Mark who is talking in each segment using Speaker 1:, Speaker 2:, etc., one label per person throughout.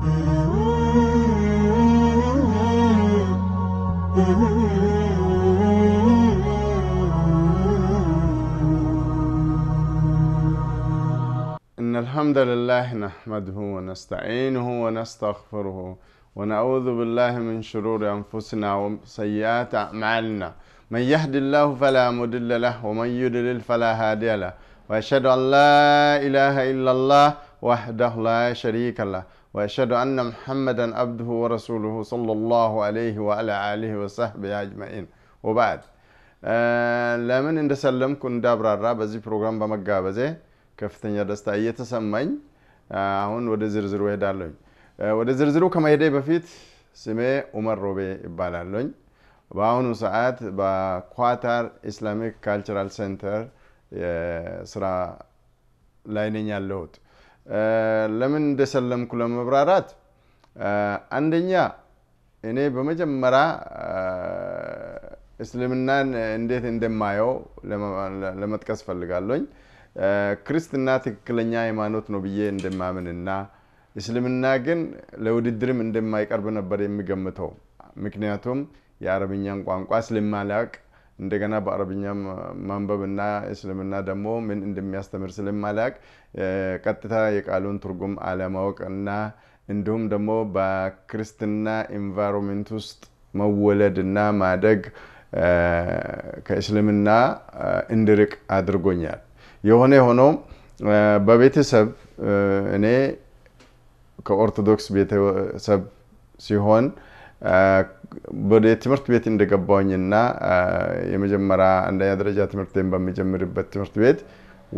Speaker 1: إن الحمد لله نحمده ونستعينه ونستغفره ونعوذ بالله من شرور أنفسنا وسيئات أعمالنا من يهد الله فلا مضل له ومن يضلل فلا هادي له وأشهد أن لا إله إلا الله وحده لا شريك له وأشهد أن محمدا عبده ورسوله صلى الله عليه وعلى آله وصحبه أجمعين وبعد ለምን እንደሰለምኩ እንዳብራራ በዚህ ፕሮግራም በመጋበዜ ከፍተኛ ደስታ እየተሰማኝ አሁን ወደ ዝርዝሩ እሄዳለሁኝ። ወደ ዝርዝሩ ከመሄዴ በፊት ስሜ ኡመር ሮቤ ይባላለኝ። በአሁኑ ሰዓት በኳታር ኢስላሚክ ካልቸራል ሴንተር ስራ ላይ ነኝ ያለሁት። ለምን እንደሰለምኩ ለመብራራት አንደኛ እኔ በመጀመሪያ እስልምናን እንዴት እንደማየው ለመጥቀስ ፈልጋለኝ። ክርስትና ትክክለኛ ሃይማኖት ነው ብዬ እንደማምንና እስልምና ግን ለውድድርም እንደማይቀርብ ነበር የሚገምተው። ምክንያቱም የአረብኛን ቋንቋ ስለማላውቅ እንደገና ማንበብ ማንበብና እስልምና ደግሞ ምን እንደሚያስተምር ስለማላቅ ቀጥታ የቃሉን ትርጉም አለማወቅ እና እንዲሁም ደግሞ በክርስትና ኢንቫይሮንመንት ውስጥ መወለድ እና ማደግ ከእስልምና እንድርቅ አድርጎኛል። የሆነ ሆኖ በቤተሰብ እኔ ከኦርቶዶክስ ቤተሰብ ሲሆን ወደ ትምህርት ቤት እንደገባኝና የመጀመሪያ አንደኛ ደረጃ ትምህርቴን በሚጀምርበት ትምህርት ቤት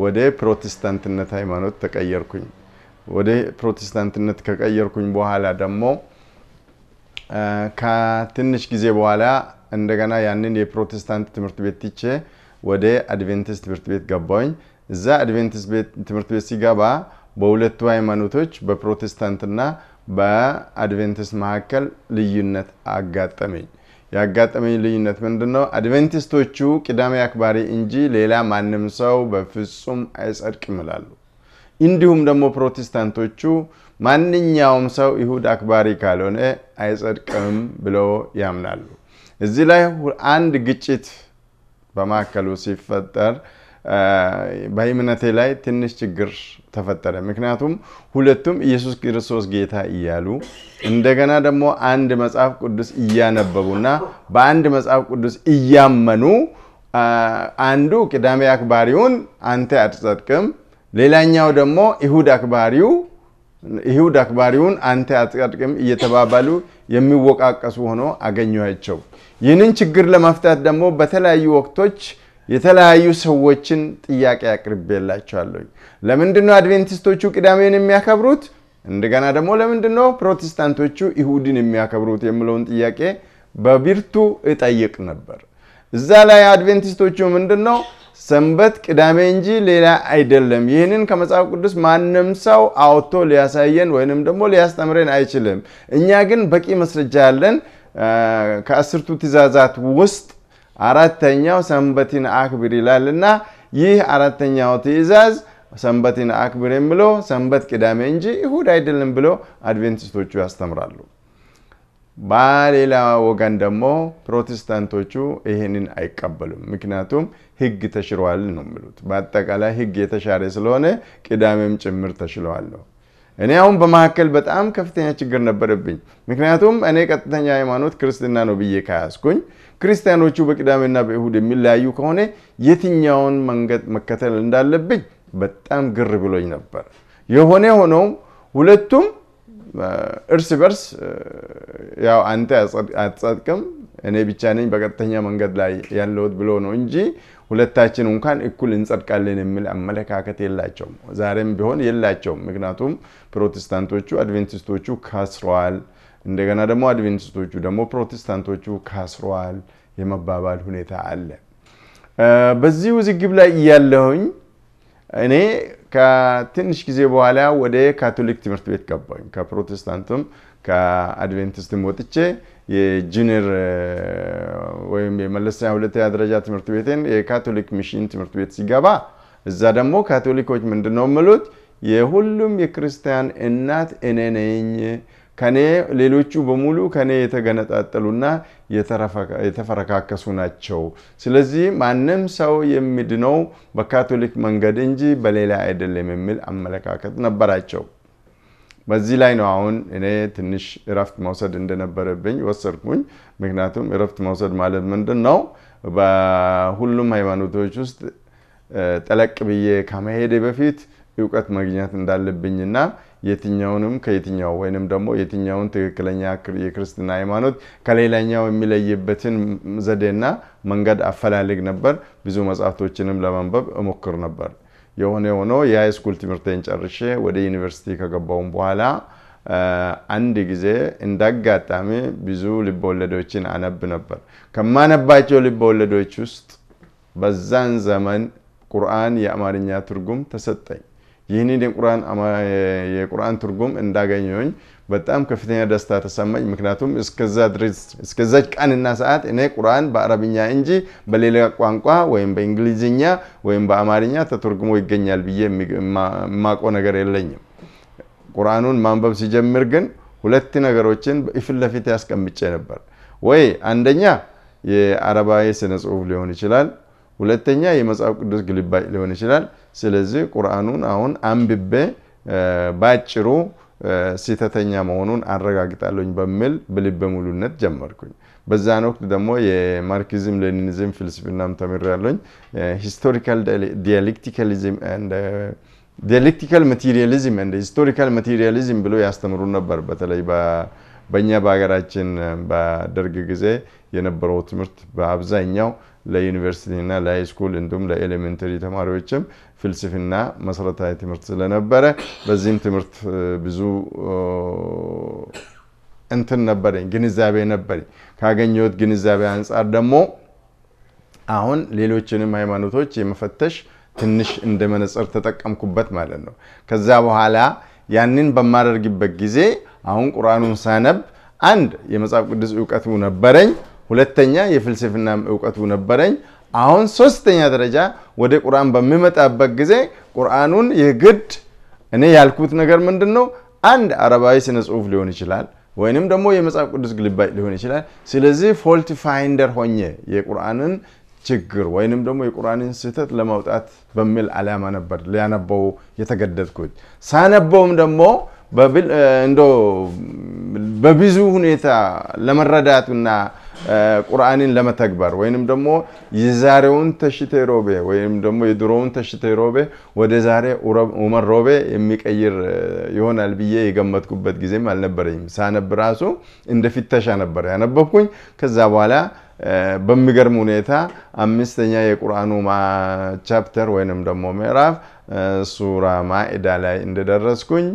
Speaker 1: ወደ ፕሮቴስታንትነት ሃይማኖት ተቀየርኩኝ። ወደ ፕሮቴስታንትነት ከቀየርኩኝ በኋላ ደግሞ ከትንሽ ጊዜ በኋላ እንደገና ያንን የፕሮቴስታንት ትምህርት ቤት ትቼ ወደ አድቬንቲስት ትምህርት ቤት ገባኝ። እዛ አድቬንቲስት ትምህርት ቤት ሲገባ በሁለቱ ሃይማኖቶች በፕሮቴስታንትና በአድቬንቲስት መካከል ልዩነት አጋጠመኝ። ያጋጠመኝ ልዩነት ምንድን ነው? አድቬንቲስቶቹ ቅዳሜ አክባሪ እንጂ ሌላ ማንም ሰው በፍጹም አይጸድቅም ይላሉ። እንዲሁም ደግሞ ፕሮቴስታንቶቹ ማንኛውም ሰው ይሁድ አክባሪ ካልሆነ አይጸድቅም ብለው ያምናሉ። እዚህ ላይ አንድ ግጭት በማዕከሉ ሲፈጠር በእምነቴ ላይ ትንሽ ችግር ተፈጠረ። ምክንያቱም ሁለቱም ኢየሱስ ክርስቶስ ጌታ እያሉ እንደገና ደግሞ አንድ መጽሐፍ ቅዱስ እያነበቡና በአንድ መጽሐፍ ቅዱስ እያመኑ አንዱ ቅዳሜ አክባሪውን አንተ አትጸድቅም፣ ሌላኛው ደግሞ ይሁድ አክባሪው ይሁድ አክባሪውን አንተ አትጸድቅም እየተባባሉ የሚወቃቀሱ ሆኖ አገኘኋቸው። ይህንን ችግር ለመፍታት ደግሞ በተለያዩ ወቅቶች የተለያዩ ሰዎችን ጥያቄ አቅርቤላቸዋለሁ። ለምንድን ነው አድቬንቲስቶቹ ቅዳሜን የሚያከብሩት? እንደገና ደግሞ ለምንድን ነው ፕሮቴስታንቶቹ ይሁድን የሚያከብሩት የሚለውን ጥያቄ በብርቱ እጠይቅ ነበር። እዛ ላይ አድቬንቲስቶቹ ምንድን ነው ሰንበት ቅዳሜ እንጂ ሌላ አይደለም። ይህንን ከመጽሐፍ ቅዱስ ማንም ሰው አውጥቶ ሊያሳየን ወይንም ደግሞ ሊያስተምረን አይችልም። እኛ ግን በቂ መስረጃ ያለን ከአስርቱ ትእዛዛት ውስጥ አራተኛው ሰንበትን አክብር ይላልና ይህ አራተኛው ትእዛዝ ሰንበትን አክብርን ብሎ ሰንበት ቅዳሜ እንጂ ይሁድ አይደለም ብሎ አድቬንቲስቶቹ ያስተምራሉ። በሌላ ወገን ደግሞ ፕሮቴስታንቶቹ ይህንን አይቀበሉም። ምክንያቱም ሕግ ተሽሯል ነው የሚሉት። በአጠቃላይ ሕግ የተሻረ ስለሆነ ቅዳሜም ጭምር ተሽለዋል ነው። እኔ አሁን በመካከል በጣም ከፍተኛ ችግር ነበረብኝ። ምክንያቱም እኔ ቀጥተኛ ሃይማኖት ክርስትና ነው ብዬ ካያስኩኝ ክርስቲያኖቹ በቅዳሜና በእሁድ የሚለያዩ ከሆነ የትኛውን መንገድ መከተል እንዳለብኝ በጣም ግር ብሎኝ ነበር። የሆነ ሆኖም ሁለቱም እርስ በርስ ያው አንተ አትጸድቅም እኔ ብቻ ነኝ በቀጥተኛ መንገድ ላይ ያለሁት ብሎ ነው እንጂ ሁለታችን እንኳን እኩል እንጸድቃለን የሚል አመለካከት የላቸውም። ዛሬም ቢሆን የላቸውም። ምክንያቱም ፕሮቴስታንቶቹ አድቬንቲስቶቹ ከስረዋል እንደገና ደግሞ አድቬንቲስቶቹ ደግሞ ፕሮቴስታንቶቹ ካስሯል የመባባል ሁኔታ አለ። በዚህ ውዝግብ ላይ እያለሁኝ እኔ ከትንሽ ጊዜ በኋላ ወደ ካቶሊክ ትምህርት ቤት ገባኝ። ከፕሮቴስታንትም ከአድቬንቲስትም ወጥቼ የጁኒየር ወይም የመለስተኛ ሁለተኛ ደረጃ ትምህርት ቤትን የካቶሊክ ሚሽን ትምህርት ቤት ሲገባ እዛ ደግሞ ካቶሊኮች ምንድነው ምሉት የሁሉም የክርስቲያን እናት እኔ ነኝ ከኔ ሌሎቹ በሙሉ ከኔ የተገነጣጠሉና የተፈረካከሱ ናቸው። ስለዚህ ማንም ሰው የሚድነው በካቶሊክ መንገድ እንጂ በሌላ አይደለም የሚል አመለካከት ነበራቸው። በዚህ ላይ ነው አሁን እኔ ትንሽ እረፍት መውሰድ እንደነበረብኝ ወሰድኩኝ። ምክንያቱም እረፍት መውሰድ ማለት ምንድን ነው? በሁሉም ሃይማኖቶች ውስጥ ጠለቅ ብዬ ከመሄዴ በፊት እውቀት መግኘት እንዳለብኝና የትኛውንም ከየትኛው ወይንም ደግሞ የትኛውን ትክክለኛ የክርስትና ሃይማኖት ከሌላኛው የሚለይበትን ዘዴና መንገድ አፈላልግ ነበር። ብዙ መጽሐፍቶችንም ለማንበብ እሞክር ነበር። የሆነ ሆኖ የሃይስኩል ትምህርቴን ጨርሼ ወደ ዩኒቨርሲቲ ከገባውም በኋላ አንድ ጊዜ እንዳጋጣሚ ብዙ ልበወለዶችን አነብ ነበር። ከማነባቸው ልብወለዶች ውስጥ በዛን ዘመን ቁርአን የአማርኛ ትርጉም ተሰጠኝ። ይህንን የቁርአን ትርጉም እንዳገኘኝ በጣም ከፍተኛ ደስታ ተሰማኝ። ምክንያቱም እስከዛች ቀንና ሰዓት እኔ ቁርአን በአረብኛ እንጂ በሌላ ቋንቋ ወይም በእንግሊዝኛ ወይም በአማርኛ ተተርጉሞ ይገኛል ብዬ የማቆ ነገር የለኝም። ቁርአኑን ማንበብ ሲጀምር ግን ሁለት ነገሮችን ፊት ለፊት ያስቀምጬ ነበር። ወይ አንደኛ የአረባዊ ስነ ጽሁፍ ሊሆን ይችላል፣ ሁለተኛ የመጽሐፍ ቅዱስ ግልባጭ ሊሆን ይችላል። ስለዚህ ቁርአኑን አሁን አንብቤ ባጭሩ ስህተተኛ መሆኑን አረጋግጣለኝ በሚል በልበ ሙሉነት ጀመርኩኝ። በዛን ወቅት ደግሞ የማርክሲዝም ሌኒኒዝም ፍልስፍናም ተምሬያለኝ። ሂስቶሪካል ዲያሌክቲካሊዝም ዲያሌክቲካል ማቴሪያሊዝም እንደ ሂስቶሪካል ማቴሪያሊዝም ብሎ ያስተምሩ ነበር። በተለይ በእኛ በሀገራችን በደርግ ጊዜ የነበረው ትምህርት በአብዛኛው ለዩኒቨርሲቲና ስኩል እንዲሁም ለኤሌሜንተሪ ተማሪዎችም ፍልስፍና መሰረታዊ ትምህርት ስለነበረ በዚህም ትምህርት ብዙ እንትን ነበረኝ፣ ግንዛቤ ነበረኝ። ካገኘሁት ግንዛቤ አንጻር ደግሞ አሁን ሌሎችንም ሃይማኖቶች የመፈተሽ ትንሽ እንደ መነጽር ተጠቀምኩበት ማለት ነው። ከዛ በኋላ ያንን በማደርግበት ጊዜ አሁን ቁርአኑን ሳነብ አንድ የመጽሐፍ ቅዱስ እውቀቱ ነበረኝ፣ ሁለተኛ የፍልስፍናም እውቀቱ ነበረኝ። አሁን ሶስተኛ ደረጃ ወደ ቁርአን በሚመጣበት ጊዜ ቁርአኑን የግድ እኔ ያልኩት ነገር ምንድን ነው? አንድ አረባዊ ስነ ጽሁፍ ሊሆን ይችላል፣ ወይንም ደግሞ የመጽሐፍ ቅዱስ ግልባጭ ሊሆን ይችላል። ስለዚህ ፎልት ፋይንደር ሆኜ የቁርአንን ችግር ወይንም ደግሞ የቁርአንን ስህተት ለማውጣት በሚል አላማ ነበር ሊያነበው የተገደድኩት። ሳነበውም ደግሞ በብዙ ሁኔታ ለመረዳቱና ቁርአንን ለመተግበር ወይንም ደግሞ የዛሬውን ተሽቴ ሮቤ ወይም ደግሞ የድሮውን ተሽቴ ሮቤ ወደ ዛሬ ኡመር ሮቤ የሚቀይር ይሆናል ብዬ የገመትኩበት ጊዜም አልነበረኝም። ሳነብ ራሱ እንደ ፍተሻ ነበር ያነበብኩኝ። ከዛ በኋላ በሚገርም ሁኔታ አምስተኛ የቁርአኑ ቻፕተር ወይንም ደግሞ ምዕራፍ ሱራ ማኢዳ ላይ እንደደረስኩኝ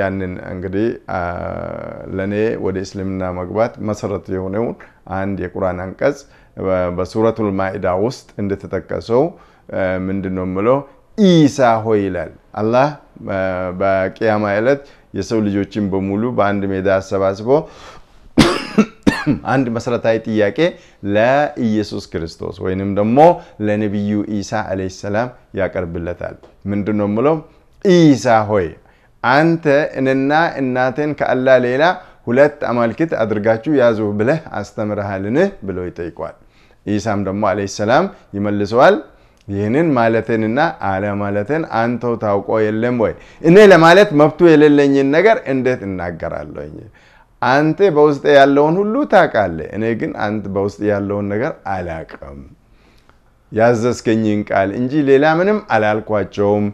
Speaker 1: ያንን እንግዲህ ለእኔ ወደ እስልምና መግባት መሰረት የሆነውን አንድ የቁርአን አንቀጽ በሱረቱል ማኢዳ ውስጥ እንደተጠቀሰው ምንድን ነው የምለው ኢሳ ሆይ ይላል አላህ በቅያማ ዕለት የሰው ልጆችን በሙሉ በአንድ ሜዳ አሰባስቦ አንድ መሰረታዊ ጥያቄ ለኢየሱስ ክርስቶስ ወይንም ደግሞ ለነቢዩ ኢሳ ዓለይሂ ሰላም ያቀርብለታል። ምንድን ነው የምለው ኢሳ ሆይ አንተ እኔና እናቴን ከአላህ ሌላ ሁለት አማልክት አድርጋችሁ ያዙ ብለህ አስተምረሃልን ብሎ ይጠይቋል። ኢሳም ደግሞ አለይሂ ሰላም ይመልሰዋል። ይህንን ማለቴንና አለማለቴን አንተው ታውቆ የለም ወይ? እኔ ለማለት መብቱ የሌለኝን ነገር እንዴት እናገራለኝ? አንተ በውስጥ ያለውን ሁሉ ታውቃለህ፣ እኔ ግን አንተ በውስጥ ያለውን ነገር አላቅም። ያዘዝከኝን ቃል እንጂ ሌላ ምንም አላልኳቸውም።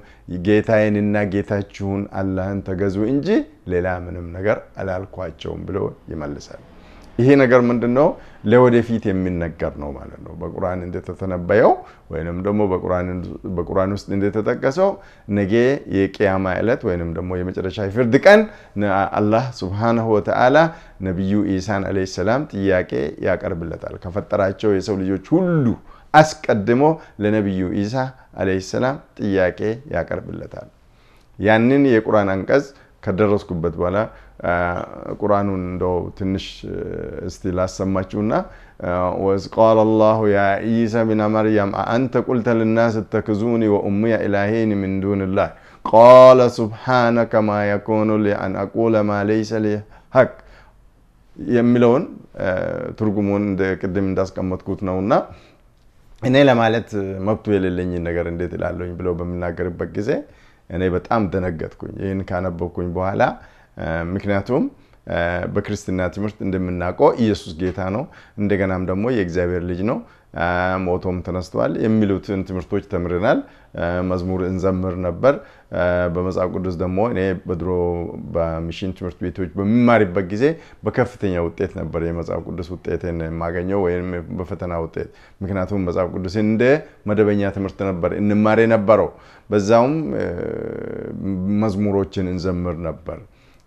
Speaker 1: ጌታዬንና ጌታችሁን አላህን ተገዙ እንጂ ሌላ ምንም ነገር አላልኳቸውም ብሎ ይመልሳል። ይሄ ነገር ምንድን ነው? ለወደፊት የሚነገር ነው ማለት ነው። በቁርአን እንደተተነበየው ወይንም ደግሞ በቁርአን ውስጥ እንደተጠቀሰው ነገ የቅያማ ዕለት ወይንም ደግሞ የመጨረሻ ፍርድ ቀን አላህ ሱብሓነሁ ወተዓላ ነቢዩ ኢሳን ዓለይሂ ሰላም ጥያቄ ያቀርብለታል ከፈጠራቸው የሰው ልጆች ሁሉ አስቀድሞ ለነቢዩ ኢሳ አለይሂ ሰላም ጥያቄ ያቀርብለታል። ያንን የቁራን አንቀጽ ከደረስኩበት በኋላ ቁራኑን እንደው ትንሽ እስቲ ላሰማችሁና ወዝ ቃል ላሁ ያ ኢሳ ብነ መርያም አአንተ ቁልተ ልናስ ተክዙኒ ወኡሙያ ኢላሄን ምን ዱንላህ ቃለ ሱብሓነከ ማ የኩኑ ሊ አን አቁለ ማ ለይሰ ሊ ሀቅ የሚለውን ትርጉሙን ቅድም እንዳስቀመጥኩት ነውና እኔ ለማለት መብቱ የሌለኝን ነገር እንዴት እላለሁኝ ብለው በምናገርበት ጊዜ እኔ በጣም ደነገጥኩኝ ይህን ካነበብኩኝ በኋላ ምክንያቱም በክርስትና ትምህርት እንደምናውቀው ኢየሱስ ጌታ ነው፣ እንደገናም ደግሞ የእግዚአብሔር ልጅ ነው፣ ሞቶም ተነስተዋል የሚሉትን ትምህርቶች ተምረናል። መዝሙር እንዘምር ነበር። በመጽሐፍ ቅዱስ ደግሞ እኔ በድሮ በሚሽን ትምህርት ቤቶች በሚማሪበት ጊዜ በከፍተኛ ውጤት ነበር የመጽሐፍ ቅዱስ ውጤትን የማገኘው ወይም በፈተና ውጤት። ምክንያቱም መጽሐፍ ቅዱስ እንደ መደበኛ ትምህርት ነበር እንማር የነበረው። በዛውም መዝሙሮችን እንዘምር ነበር።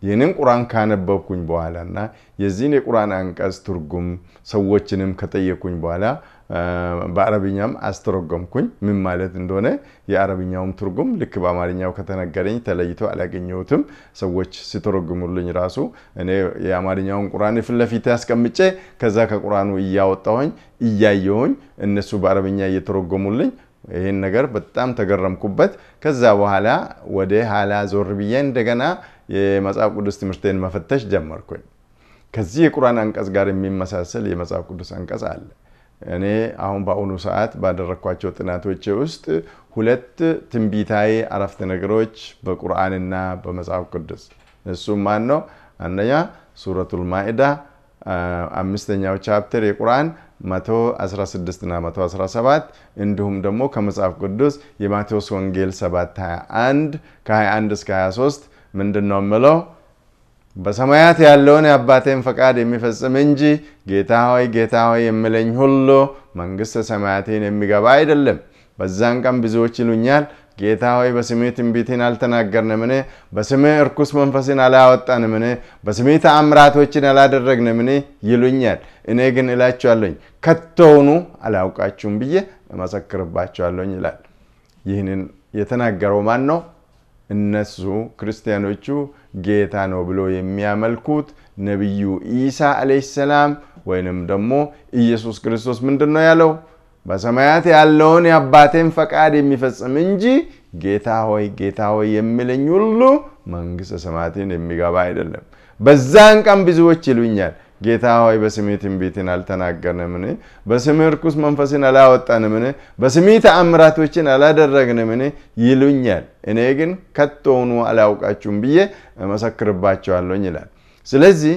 Speaker 1: ይህንን ቁርአን ካነበብኩኝ በኋላ እና የዚህን የቁራን አንቀጽ ትርጉም ሰዎችንም ከጠየኩኝ በኋላ በአረብኛም አስተረጎምኩኝ። ምን ማለት እንደሆነ የአረብኛውም ትርጉም ልክ በአማርኛው ከተነገረኝ ተለይቶ አላገኘሁትም። ሰዎች ሲተረጉሙልኝ ራሱ እኔ የአማርኛውን ቁርአን ፊት ለፊት ከዛ ከቁርአኑ እያወጣሁኝ እያየሁኝ እነሱ በአረብኛ እየተረጎሙልኝ ይህን ነገር በጣም ተገረምኩበት። ከዛ በኋላ ወደ ሀላ ዞር ብዬ እንደገና የመጽሐፍ ቅዱስ ትምህርቴን መፈተሽ ጀመርኩኝ። ከዚህ የቁርአን አንቀጽ ጋር የሚመሳሰል የመጽሐፍ ቅዱስ አንቀጽ አለ። እኔ አሁን በአሁኑ ሰዓት ባደረግኳቸው ጥናቶች ውስጥ ሁለት ትንቢታዊ አረፍተ ነገሮች በቁርአንና በመጽሐፍ ቅዱስ እሱም ማን ነው? አንደኛ ሱረቱል ማኢዳ አምስተኛው ቻፕተር የቁርአን 116 እና 117 እንዲሁም ደግሞ ከመጽሐፍ ቅዱስ የማቴዎስ ወንጌል 7 21 ከ21 እስከ 23 ምንድን ነው የምለው? በሰማያት ያለውን የአባቴን ፈቃድ የሚፈጽም እንጂ ጌታ ሆይ ጌታ ሆይ የምለኝ ሁሉ መንግስት ሰማያቴን የሚገባ አይደለም። በዛን ቀን ብዙዎች ይሉኛል፣ ጌታ ሆይ በስምህ ትንቢትን አልተናገርንምን? በስሜ እርኩስ መንፈስን አላወጣንምን? በስሜ ተአምራቶችን አላደረግንምን? ይሉኛል። እኔ ግን እላችኋለኝ ከቶውኑ አላውቃችሁም ብዬ እመሰክርባችኋለሁኝ ይላል። ይህንን የተናገረው ማን ነው? እነሱ ክርስቲያኖቹ ጌታ ነው ብሎ የሚያመልኩት ነቢዩ ኢሳ አለይሂ ሰላም ወይንም ደግሞ ኢየሱስ ክርስቶስ ምንድን ነው ያለው? በሰማያት ያለውን የአባቴን ፈቃድ የሚፈጽም እንጂ ጌታ ሆይ ጌታ ሆይ የሚለኝ ሁሉ መንግስት ሰማያትን የሚገባ አይደለም። በዛን ቀን ብዙዎች ይሉኛል ጌታ ሆይ በስምህ ትንቢትን አልተናገርንምን? በስሜ እርኩስ መንፈስን አላወጣንምን? በስሜ ተአምራቶችን አላደረግንምን? ይሉኛል። እኔ ግን ከቶውኑ አላውቃችሁም ብዬ እመሰክርባቸዋለኝ ይላል። ስለዚህ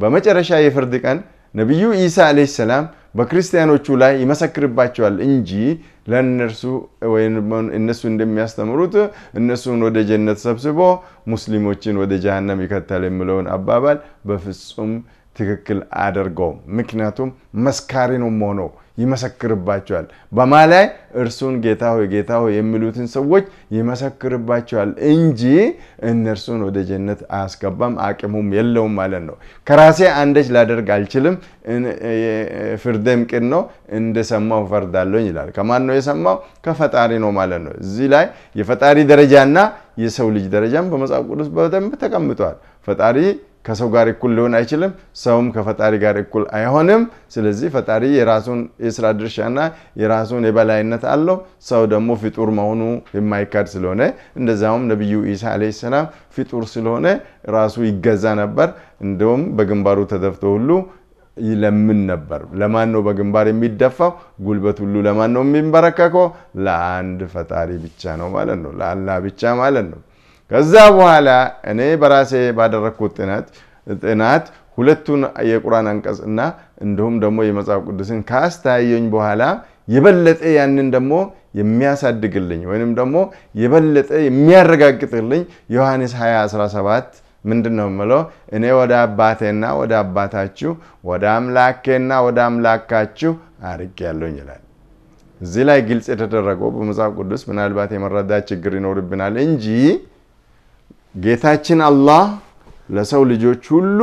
Speaker 1: በመጨረሻ የፍርድ ቀን ነቢዩ ኢሳ አለ ሰላም በክርስቲያኖቹ ላይ ይመሰክርባቸዋል እንጂ ለእነርሱ እነሱ እንደሚያስተምሩት እነሱን ወደ ጀነት ሰብስቦ ሙስሊሞችን ወደ ጃሃንም ይከተል የምለውን አባባል በፍጹም ትክክል አደርገውም ምክንያቱም መስካሪ ነው ሆኖ ይመሰክርባቸዋል። በማ ላይ እርሱን ጌታ ሆይ ጌታ ሆይ የሚሉትን ሰዎች ይመሰክርባቸዋል እንጂ እነርሱን ወደ ጀነት አያስገባም፣ አቅሙም የለውም ማለት ነው። ከራሴ አንደች ላደርግ አልችልም፣ ፍርዴም ቅን ነው፣ እንደሰማው ፈርዳለኝ ይላል። ከማን ነው የሰማው? ከፈጣሪ ነው ማለት ነው። እዚህ ላይ የፈጣሪ ደረጃና የሰው ልጅ ደረጃም በመጽሐፍ ቅዱስ በደንብ ተቀምጠዋል። ፈጣሪ ከሰው ጋር እኩል ሊሆን አይችልም። ሰውም ከፈጣሪ ጋር እኩል አይሆንም። ስለዚህ ፈጣሪ የራሱን የስራ ድርሻና የራሱን የበላይነት አለው። ሰው ደግሞ ፍጡር መሆኑ የማይካድ ስለሆነ እንደዛውም ነቢዩ ኢሳ ዓለይሂ ሰላም ፍጡር ስለሆነ ራሱ ይገዛ ነበር። እንዲሁም በግንባሩ ተደፍቶ ሁሉ ይለምን ነበር። ለማን ነው በግንባር የሚደፋው? ጉልበት ሁሉ ለማን ነው የሚንበረከከው? ለአንድ ፈጣሪ ብቻ ነው ማለት ነው፣ ለአላህ ብቻ ማለት ነው። ከዛ በኋላ እኔ በራሴ ባደረግኩት ጥናት ጥናት ሁለቱን የቁራን አንቀጽ እና እንዲሁም ደግሞ የመጽሐፍ ቅዱስን ካስተያየኝ በኋላ የበለጠ ያንን ደግሞ የሚያሳድግልኝ ወይንም ደግሞ የበለጠ የሚያረጋግጥልኝ ዮሐንስ 217 ምንድን ነው የምለው? እኔ ወደ አባቴና ወደ አባታችሁ ወደ አምላኬና ወደ አምላካችሁ አርቅ ያለውኝ ይላል። እዚህ ላይ ግልጽ የተደረገው በመጽሐፍ ቅዱስ ምናልባት የመረዳት ችግር ይኖርብናል እንጂ ጌታችን አላህ ለሰው ልጆች ሁሉ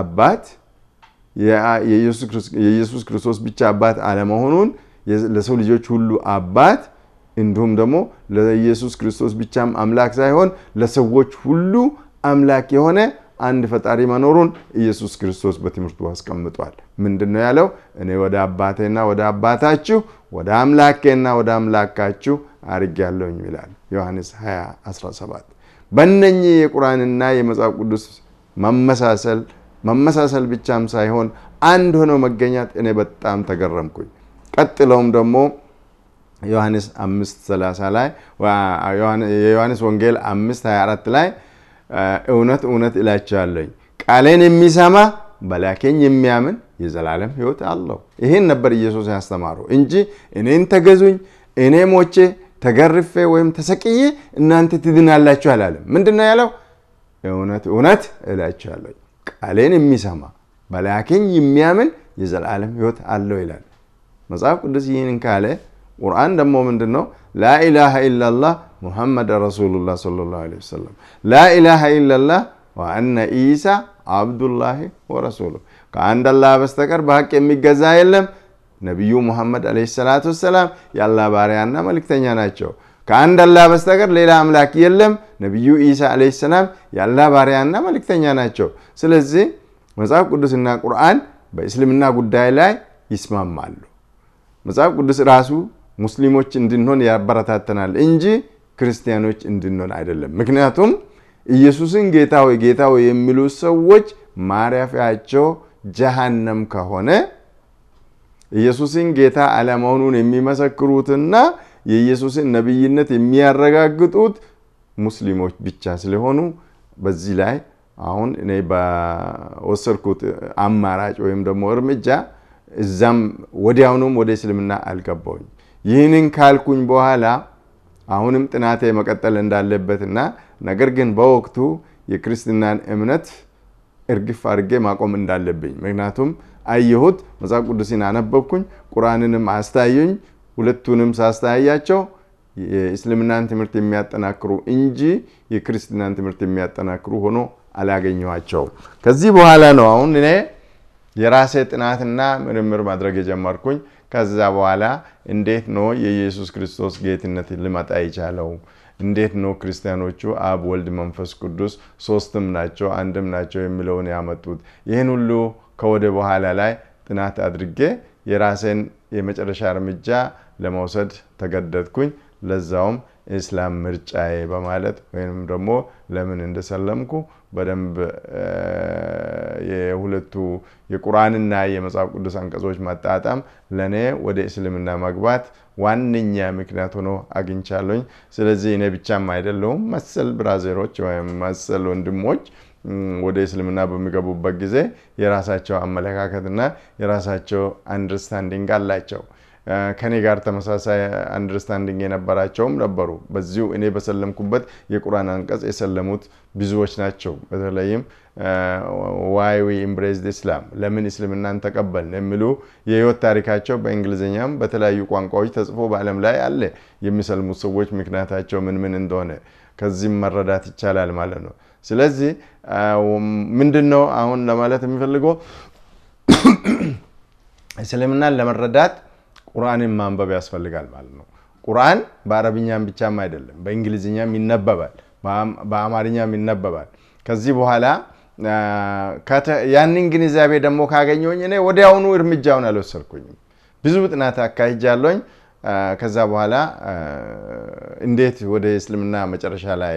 Speaker 1: አባት የኢየሱስ ክርስቶስ ብቻ አባት አለመሆኑን ለሰው ልጆች ሁሉ አባት እንዲሁም ደግሞ ለኢየሱስ ክርስቶስ ብቻም አምላክ ሳይሆን ለሰዎች ሁሉ አምላክ የሆነ አንድ ፈጣሪ መኖሩን ኢየሱስ ክርስቶስ በትምህርቱ አስቀምጧል። ምንድን ነው ያለው? እኔ ወደ አባቴና ወደ አባታችሁ ወደ አምላኬና ወደ አምላካችሁ አርግ ያለውኝ ይላል ዮሐንስ 20 17 በእነኚህ የቁርአንና የመጽሐፍ ቅዱስ መመሳሰል መመሳሰል ብቻም ሳይሆን አንድ ሆነው መገኛት እኔ በጣም ተገረምኩኝ። ቀጥለውም ደግሞ ዮሐንስ 5:30 ላይ የዮሐንስ ወንጌል 5:24 ላይ እውነት እውነት እላቸዋለኝ ቃሌን የሚሰማ በላኬኝ የሚያምን የዘላለም ሕይወት አለው። ይህን ነበር ኢየሱስ ያስተማረው እንጂ እኔን ተገዙኝ፣ እኔ ሞቼ ተገርፌ ወይም ተሰቅዬ እናንተ ትድናላችሁ አላለም። ምንድነው ያለው? እውነት እውነት እላችኋለሁ ቃሌን የሚሰማ በላከኝ የሚያምን የዘላለም ሕይወት አለው ይላል መጽሐፍ ቅዱስ። ይህን ካለ ቁርአን ደግሞ ምንድን ነው? ላኢላሃ ኢላላህ ሙሐመድ ረሱሉላህ ሰለላሁ ዐለይሂ ወሰለም። ላኢላሃ ኢላላህ ወአነ ኢሳ አብዱላሂ ወረሱሉ ከአንድ አላህ በስተቀር በሀቅ የሚገዛ የለም ነቢዩ ሙሐመድ አለ ሰላት ወሰላም የአላ ባሪያና መልእክተኛ ናቸው ከአንድ አላ በስተቀር ሌላ አምላክ የለም ነቢዩ ኢሳ አለ ሰላም የአላ ባሪያና መልእክተኛ ናቸው ስለዚህ መጽሐፍ ቅዱስና ቁርአን በእስልምና ጉዳይ ላይ ይስማማሉ መጽሐፍ ቅዱስ ራሱ ሙስሊሞች እንድንሆን ያበረታተናል እንጂ ክርስቲያኖች እንድንሆን አይደለም ምክንያቱም ኢየሱስን ጌታ ወይ ጌታ ወይ የሚሉ ሰዎች ማረፊያቸው ጀሃነም ከሆነ ኢየሱስን ጌታ አለመሆኑን የሚመሰክሩትና የኢየሱስን ነቢይነት የሚያረጋግጡት ሙስሊሞች ብቻ ስለሆኑ በዚህ ላይ አሁን እኔ በወሰድኩት አማራጭ ወይም ደግሞ እርምጃ እዛም ወዲያውኑም ወደ እስልምና አልገባውኝ። ይህንን ካልኩኝ በኋላ አሁንም ጥናቴ መቀጠል እንዳለበትና ነገር ግን በወቅቱ የክርስትናን እምነት እርግፍ አድርጌ ማቆም እንዳለብኝ ምክንያቱም አየሁት። መጽሐፍ ቅዱስን አነበብኩኝ፣ ቁርአንንም አስታዩኝ። ሁለቱንም ሳስተያያቸው የእስልምናን ትምህርት የሚያጠናክሩ እንጂ የክርስትናን ትምህርት የሚያጠናክሩ ሆኖ አላገኘኋቸው። ከዚህ በኋላ ነው አሁን እኔ የራሴ ጥናትና ምርምር ማድረግ የጀመርኩኝ። ከዛ በኋላ እንዴት ነው የኢየሱስ ክርስቶስ ጌትነት ልመጣ የቻለው? እንዴት ነው ክርስቲያኖቹ አብ፣ ወልድ፣ መንፈስ ቅዱስ ሶስትም ናቸው አንድም ናቸው የሚለውን ያመጡት? ይህን ሁሉ ከወደ በኋላ ላይ ጥናት አድርጌ የራሴን የመጨረሻ እርምጃ ለመውሰድ ተገደድኩኝ። ለዛውም ኢስላም ምርጫዬ በማለት ወይም ደግሞ ለምን እንደሰለምኩ በደንብ የሁለቱ የቁርአንና የመጽሐፍ ቅዱስ አንቀጾች ማጣጣም ለእኔ ወደ እስልምና መግባት ዋነኛ ምክንያት ሆኖ አግኝቻለኝ። ስለዚህ እኔ ብቻም አይደለውም መሰል ብራዘሮች ወይም መሰል ወንድሞች ወደ እስልምና በሚገቡበት ጊዜ የራሳቸው አመለካከትና የራሳቸው አንደርስታንዲንግ አላቸው። ከኔ ጋር ተመሳሳይ አንደርስታንዲንግ የነበራቸውም ነበሩ። በዚሁ እኔ በሰለምኩበት የቁርአን አንቀጽ የሰለሙት ብዙዎች ናቸው። በተለይም ዋይ ዊ ኢምብሬዝድ ኢስላም ለምን እስልምናን ተቀበልን የሚሉ የህይወት ታሪካቸው በእንግሊዝኛም በተለያዩ ቋንቋዎች ተጽፎ በዓለም ላይ አለ። የሚሰልሙት ሰዎች ምክንያታቸው ምን ምን እንደሆነ ከዚህም መረዳት ይቻላል ማለት ነው። ስለዚህ ምንድን ነው አሁን ለማለት የሚፈልገው እስልምናን ለመረዳት ቁርአንን ማንበብ ያስፈልጋል ማለት ነው። ቁርአን በአረብኛም ብቻም አይደለም፣ በእንግሊዝኛም ይነበባል፣ በአማርኛም ይነበባል። ከዚህ በኋላ ያንን ግንዛቤ ደግሞ ካገኘሁኝ እኔ ወዲያውኑ እርምጃውን አልወሰድኩኝም። ብዙ ጥናት አካሂጃለሁኝ። ከዛ በኋላ እንዴት ወደ እስልምና መጨረሻ ላይ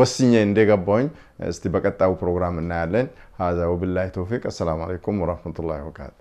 Speaker 1: ወስኜ እንደገባውኝ እስቲ በቀጣዩ ፕሮግራም እናያለን። ሀዛ ወብላሂ ተውፊቅ። አሰላሙ አለይኩም ወረሕመቱላሂ ወበረካቱ